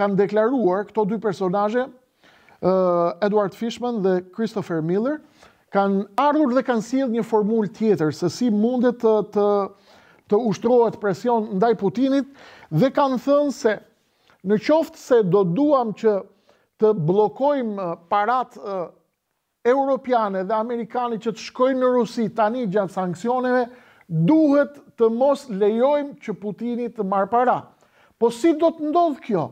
kanë deklaruar këto dy personaje, Edward Fishman dhe Christopher Miller, kanë ardhur dhe kanë sjell një formull tjetër, se si mundet të ushtrohet presion ndaj Putinit, dhe kanë thënë se në qoftë se do duham që të blokojmë parat europiane dhe amerikani që të shkojnë në Rusi tani gjatë sankcioneve, duhet të mos lejojmë që Putinit të marë para. Po si do të ndodhë kjo?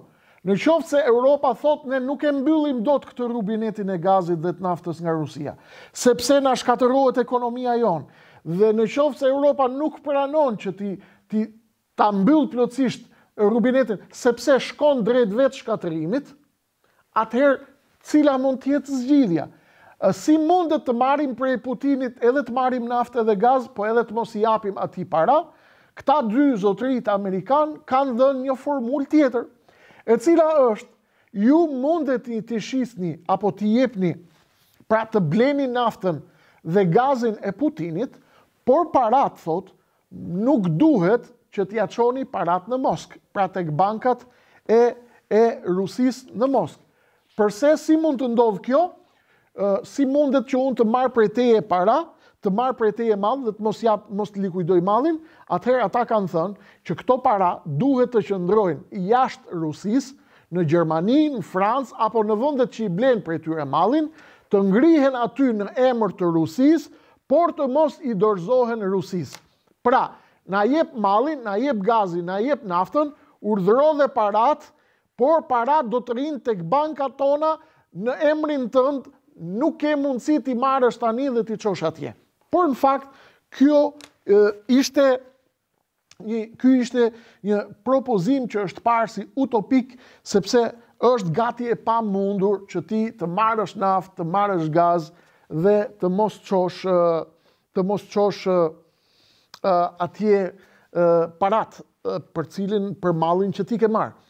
Në qoftë se Europa thotë ne nuk e mbyllim dot këtë rubinetin e gazit dhe të naftës nga Rusia, sepse na shkaterohet ekonomia jon. Dhe në qoftë se Europa nuk pranon që ti ti ta mbyll plotësisht rubinetin, sepse shkon drejt vetë shkatërimit, atëherë cila mund të jetë zgjidhja? Si mundet të marim prej Putinit edhe të marim naftë dhe gaz, po edhe të mos i japim ati para, këta dy zotërit Amerikan kanë dhe një formull tjetër, e cila është ju mundet një të shisni apo të jepni pra të bleni naftën dhe gazin e Putinit, por parat, thot, nuk duhet që t'ja qoni parat në Moskë, pra tek bankat e e rusis në Moskë. Përse si mund të ndodhë kjo, si mundet që unë të marë prej teje para, të marë për e teje madhë dhe të mos, jap, mos të likuidoj mallin, atëherë ata kanë thënë që këto para duhet të qëndrojnë jashtë Rusis, në Gjermani, në Francë, apo në vëndet që i blenë për e tyre mallin, të ngrihen aty në emër të Rusis, por të mos i dorzohen Rusis. Pra, na jep malin, na jep gazin, na jep naftën, urdhëron dhe parat, por parat do të rinë tek banka tona në emrin tëndë, nuk ke mundësi ti marrësh tani dhe ti çosh atje. Por në fakt, kjo ishte një ky ishte një propozim që është parë si utopik sepse është gati e pamundur që ti të marrësh naftë, të marrësh gaz dhe të mos çosh të mos çosh atje parat për cilin për mallin që ti ke marrë.